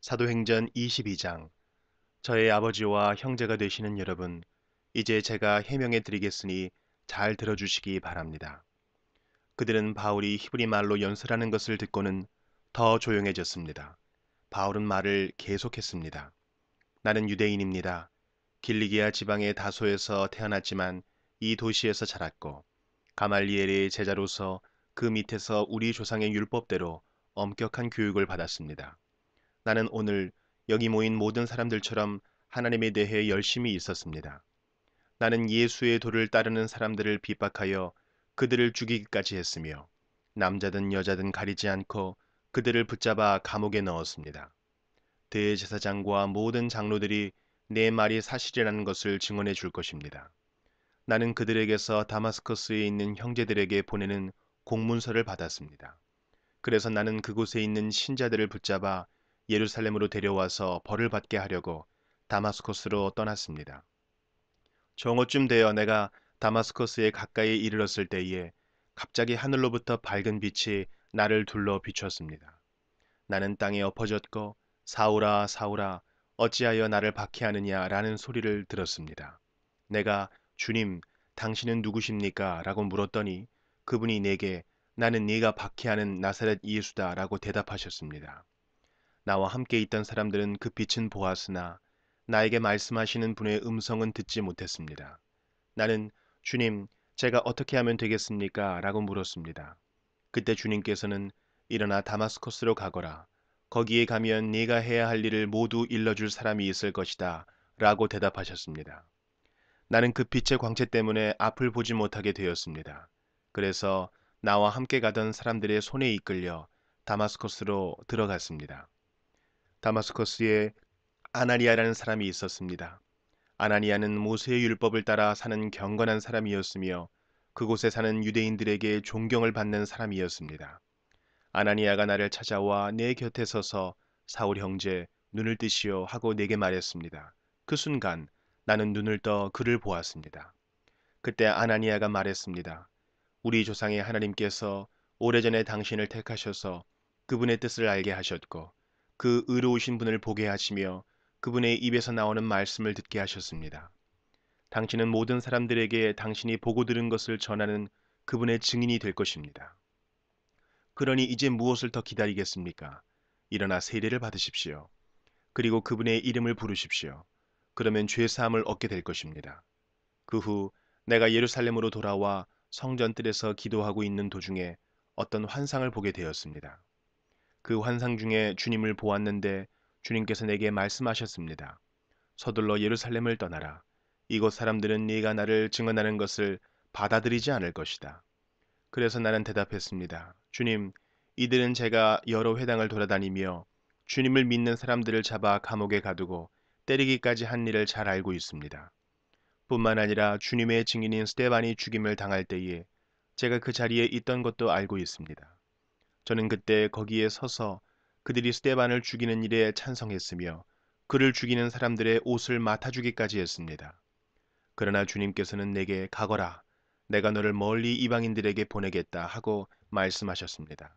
사도행전 22장 저의 아버지와 형제가 되시는 여러분, 이제 제가 해명해 드리겠으니 잘 들어주시기 바랍니다. 그들은 바울이 히브리 말로 연설하는 것을 듣고는 더 조용해졌습니다. 바울은 말을 계속했습니다. 나는 유대인입니다. 길리기아 지방의 다소에서 태어났지만 이 도시에서 자랐고 가말리엘의 제자로서 그 밑에서 우리 조상의 율법대로 엄격한 교육을 받았습니다. 나는 오늘 여기 모인 모든 사람들처럼 하나님에 대해 열심히 있었습니다. 나는 예수의 도를 따르는 사람들을 비박하여 그들을 죽이기까지 했으며 남자든 여자든 가리지 않고 그들을 붙잡아 감옥에 넣었습니다. 대제사장과 모든 장로들이 내 말이 사실이라는 것을 증언해 줄 것입니다. 나는 그들에게서 다마스커스에 있는 형제들에게 보내는 공문서를 받았습니다. 그래서 나는 그곳에 있는 신자들을 붙잡아 예루살렘으로 데려와서 벌을 받게 하려고 다마스코스로 떠났습니다. 정오쯤 되어 내가 다마스코스에 가까이 이르렀을 때에 갑자기 하늘로부터 밝은 빛이 나를 둘러 비추습니다 나는 땅에 엎어졌고 사오라 사오라 어찌하여 나를 박해하느냐라는 소리를 들었습니다. 내가 주님 당신은 누구십니까? 라고 물었더니 그분이 내게 나는 네가 박해하는 나사렛 예수다라고 대답하셨습니다. 나와 함께 있던 사람들은 그 빛은 보았으나 나에게 말씀하시는 분의 음성은 듣지 못했습니다. 나는 주님, 제가 어떻게 하면 되겠습니까? 라고 물었습니다. 그때 주님께서는 일어나 다마스코스로 가거라. 거기에 가면 네가 해야 할 일을 모두 일러줄 사람이 있을 것이다. 라고 대답하셨습니다. 나는 그 빛의 광채 때문에 앞을 보지 못하게 되었습니다. 그래서 나와 함께 가던 사람들의 손에 이끌려 다마스코스로 들어갔습니다. 다마스커스에 아나니아라는 사람이 있었습니다. 아나니아는 모세의 율법을 따라 사는 경건한 사람이었으며 그곳에 사는 유대인들에게 존경을 받는 사람이었습니다. 아나니아가 나를 찾아와 내 곁에 서서 사울 형제 눈을 뜨시오 하고 내게 말했습니다. 그 순간 나는 눈을 떠 그를 보았습니다. 그때 아나니아가 말했습니다. 우리 조상의 하나님께서 오래전에 당신을 택하셔서 그분의 뜻을 알게 하셨고 그 의로우신 분을 보게 하시며 그분의 입에서 나오는 말씀을 듣게 하셨습니다. 당신은 모든 사람들에게 당신이 보고 들은 것을 전하는 그분의 증인이 될 것입니다. 그러니 이제 무엇을 더 기다리겠습니까? 일어나 세례를 받으십시오. 그리고 그분의 이름을 부르십시오. 그러면 죄사함을 얻게 될 것입니다. 그 후 내가 예루살렘으로 돌아와 성전뜰에서 기도하고 있는 도중에 어떤 환상을 보게 되었습니다. 그 환상 중에 주님을 보았는데 주님께서 내게 말씀하셨습니다. 서둘러 예루살렘을 떠나라. 이곳 사람들은 네가 나를 증언하는 것을 받아들이지 않을 것이다. 그래서 나는 대답했습니다. 주님, 이들은 제가 여러 회당을 돌아다니며 주님을 믿는 사람들을 잡아 감옥에 가두고 때리기까지 한 일을 잘 알고 있습니다. 뿐만 아니라 주님의 증인인 스테반이 죽임을 당할 때에 제가 그 자리에 있던 것도 알고 있습니다. 저는 그때 거기에 서서 그들이 스테반을 죽이는 일에 찬성했으며 그를 죽이는 사람들의 옷을 맡아주기까지 했습니다. 그러나 주님께서는 내게 가거라. 내가 너를 멀리 이방인들에게 보내겠다 하고 말씀하셨습니다.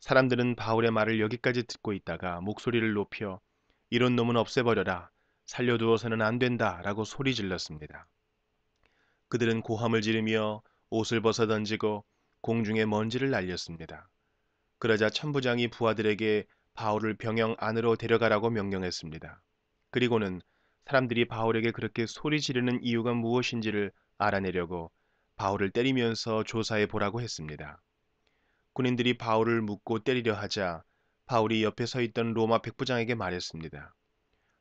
사람들은 바울의 말을 여기까지 듣고 있다가 목소리를 높여 이런 놈은 없애버려라. 살려두어서는 안 된다. 라고 소리 질렀습니다. 그들은 고함을 지르며 옷을 벗어 던지고 공중에 먼지를 날렸습니다. 그러자 천부장이 부하들에게 바울을 병영 안으로 데려가라고 명령했습니다. 그리고는 사람들이 바울에게 그렇게 소리 지르는 이유가 무엇인지를 알아내려고 바울을 때리면서 조사해 보라고 했습니다. 군인들이 바울을 묻고 때리려 하자 바울이 옆에 서 있던 로마 백부장에게 말했습니다.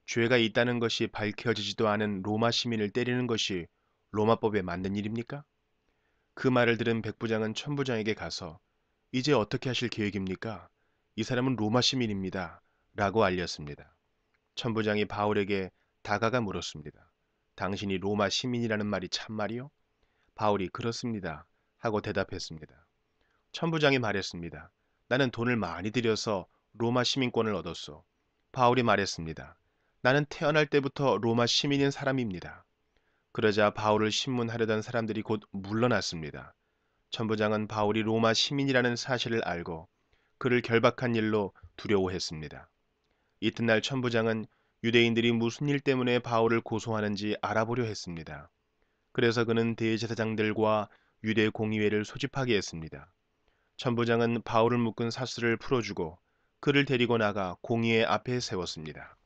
죄가 있다는 것이 밝혀지지도 않은 로마 시민을 때리는 것이 로마법에 맞는 일입니까? 그 말을 들은 백부장은 천부장에게 가서 이제 어떻게 하실 계획입니까? 이 사람은 로마 시민입니다. 라고 알렸습니다. 천부장이 바울에게 다가가 물었습니다. 당신이 로마 시민이라는 말이 참말이요? 바울이 그렇습니다. 하고 대답했습니다. 천부장이 말했습니다. 나는 돈을 많이 들여서 로마 시민권을 얻었소. 바울이 말했습니다. 나는 태어날 때부터 로마 시민인 사람입니다. 그러자 바울을 신문하려던 사람들이 곧 물러났습니다. 천부장은 바울이 로마 시민이라는 사실을 알고 그를 결박한 일로 두려워했습니다. 이튿날 천부장은 유대인들이 무슨 일 때문에 바울을 고소하는지 알아보려 했습니다. 그래서 그는 대제사장들과 유대 공의회를 소집하게 했습니다. 천부장은 바울을 묶은 사슬을 풀어주고 그를 데리고 나가 공의회 앞에 세웠습니다.